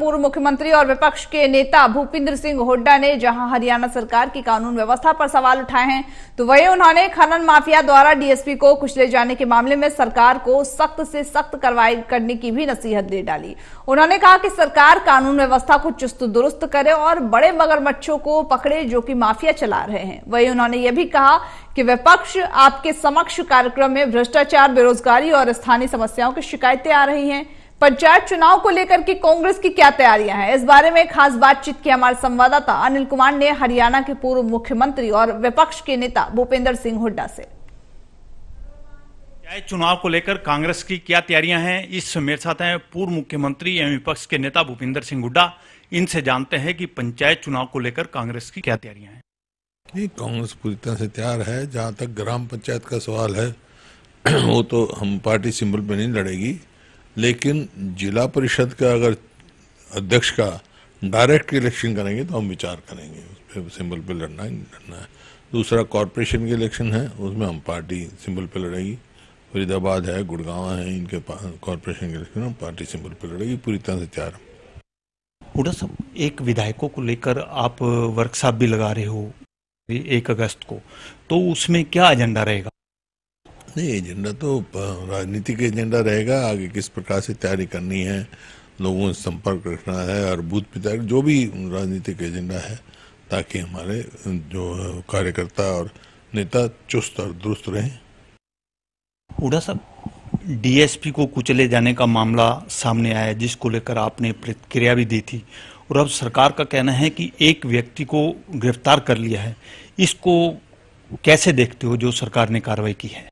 पूर्व मुख्यमंत्री और विपक्ष के नेता भूपिंद्र सिंह हुड्डा ने जहां हरियाणा सरकार की कानून व्यवस्था पर सवाल उठाए हैं तो वहीं उन्होंने खनन माफिया द्वारा डीएसपी को कुचले जाने के मामले में सरकार को सख्त से सख्त कार्रवाई करने की भी नसीहत दे डाली उन्होंने कहा कि सरकार कानून व्यवस्था को चुस्त दुरुस्त करे और बड़े मगरमच्छों को पकड़े जो की माफिया चला रहे हैं वही उन्होंने यह भी कहा कि विपक्ष आपके समक्ष कार्यक्रम में भ्रष्टाचार बेरोजगारी और स्थानीय समस्याओं की शिकायतें आ रही हैं पंचायत चुनाव को लेकर के कांग्रेस की क्या तैयारियां हैं इस बारे में खास बातचीत की हमारे संवाददाता अनिल कुमार ने हरियाणा के पूर्व मुख्यमंत्री और विपक्ष के नेता भूपेंद्र सिंह हुड्डा से पंचायत चुनाव को लेकर कांग्रेस की क्या तैयारियां हैं इस मेरे साथ हैं पूर्व मुख्यमंत्री एवं विपक्ष के नेता भूपेंद्र सिंह हुड्डा इनसे जानते हैं कि पंचायत चुनाव को लेकर कांग्रेस की क्या तैयारियां हैं नहीं कांग्रेस पूरी तरह से तैयार है जहाँ तक ग्राम पंचायत का सवाल है वो तो हम पार्टी सिंबल पे नहीं लड़ेगी लेकिन जिला परिषद का अगर अध्यक्ष का डायरेक्ट इलेक्शन करेंगे तो हम विचार करेंगे उस पर सिंबल पर लड़ना ही लड़ना है दूसरा कॉरपोरेशन के इलेक्शन है उसमें हम पार्टी सिंबल पर लड़ेगी फरीदाबाद है गुड़गांव है इनके पास कॉरपोरेशन के इलेक्शन में पार्टी सिंबल पर लड़ेगी पूरी तरह से तैयार पूरा साहब एक विधायकों को लेकर आप वर्कशॉप भी लगा रहे हो एक अगस्त को तो उसमें क्या एजेंडा रहेगा नहीं एजेंडा तो राजनीति एजेंडा रहेगा आगे किस प्रकार से तैयारी करनी है लोगों से संपर्क रखना है और बूथ पिता जो भी राजनीतिक एजेंडा है ताकि हमारे जो कार्यकर्ता और नेता चुस्त और दुरुस्त रहें हूडा साहब डीएसपी को कुचले जाने का मामला सामने आया जिसको लेकर आपने प्रतिक्रिया भी दी थी और अब सरकार का कहना है कि एक व्यक्ति को गिरफ्तार कर लिया है इसको कैसे देखते हो जो सरकार ने कार्रवाई की है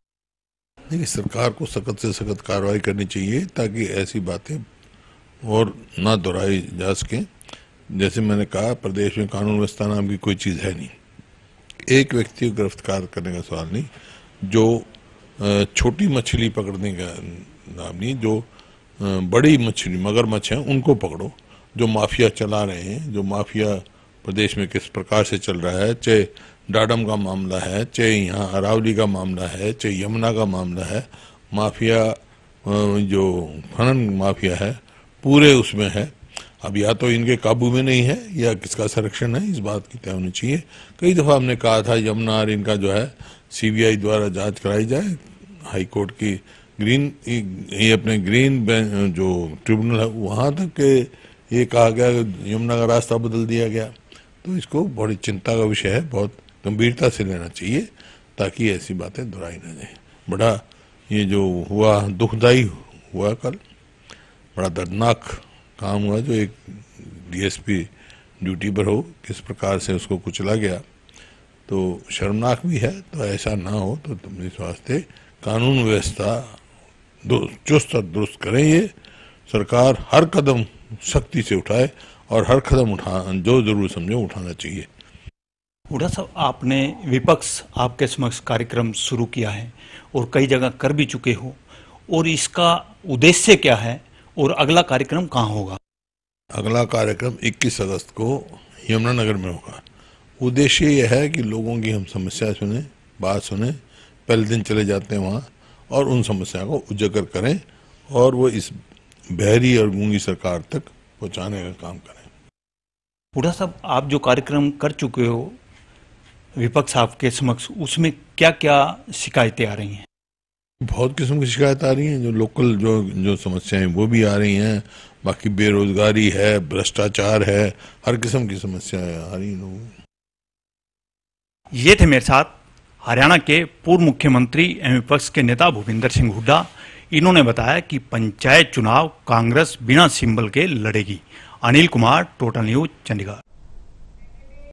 देखिए सरकार को सख्त से सख्त कार्रवाई करनी चाहिए ताकि ऐसी बातें और ना दोहराई जा सकें जैसे मैंने कहा प्रदेश में कानून व्यवस्था नाम की कोई चीज़ है नहीं एक व्यक्ति को गिरफ्तार करने का सवाल नहीं जो छोटी मछली पकड़ने का नाम नहीं जो बड़ी मछली मगरमच्छ हैं उनको पकड़ो जो माफिया चला रहे हैं जो माफिया प्रदेश में किस प्रकार से चल रहा है चाहे डाडम का मामला है चाहे यहाँ अरावली का मामला है चाहे यमुना का मामला है माफिया जो खनन माफिया है पूरे उसमें है अब या तो इनके काबू में नहीं है या किसका संरक्षण है इस बात की तय होनी चाहिए कई दफ़ा हमने कहा था यमुना और इनका जो है सीबीआई द्वारा जांच कराई जाए हाई कोर्ट की ग्रीन ये अपने ग्रीन जो ट्रिब्यूनल है वहाँ तक के ये कहा गया यमुना का रास्ता बदल दिया गया तो इसको बड़ी चिंता का विषय है बहुत गंभीरता से लेना चाहिए ताकि ऐसी बातें दोहराई ना जाए बड़ा ये जो हुआ दुखदाई हुआ कल बड़ा दर्दनाक काम हुआ जो एक डीएसपी ड्यूटी पर हो किस प्रकार से उसको कुचला गया तो शर्मनाक भी है तो ऐसा ना हो तो तुम इस वास्ते कानून व्यवस्था चुस्त और दुरुस्त करें ये सरकार हर कदम सख्ती से उठाए और हर कदम उठा जो जरूर समझो उठाना चाहिए हुडा साहब आपने विपक्ष आपके समक्ष कार्यक्रम शुरू किया है और कई जगह कर भी चुके हो और इसका उद्देश्य क्या है और अगला कार्यक्रम कहाँ होगा अगला कार्यक्रम 21 अगस्त को यमुनानगर में होगा उद्देश्य यह है कि लोगों की हम समस्या सुने बात सुने पहले दिन चले जाते हैं वहाँ और उन समस्या को उजागर करें और वो इस बहरी और गूंगी सरकार तक पहुँचाने का काम करें पूरा साहब आप जो कार्यक्रम कर चुके हो विपक्ष आपके समक्ष उसमें क्या क्या शिकायतें आ रही हैं बहुत किस्म की शिकायत आ रही हैं जो लोकल जो जो समस्याएं वो भी आ रही हैं बाकी बेरोजगारी है भ्रष्टाचार है हर किस्म की समस्याएं आ रही लोगों ये थे मेरे साथ हरियाणा के पूर्व मुख्यमंत्री एवं विपक्ष के नेता भूपिंदर सिंह हुड्डा इन्होंने बताया कि पंचायत चुनाव कांग्रेस बिना सिंबल के लड़ेगी अनिल कुमार टोटल न्यूज चंडीगढ़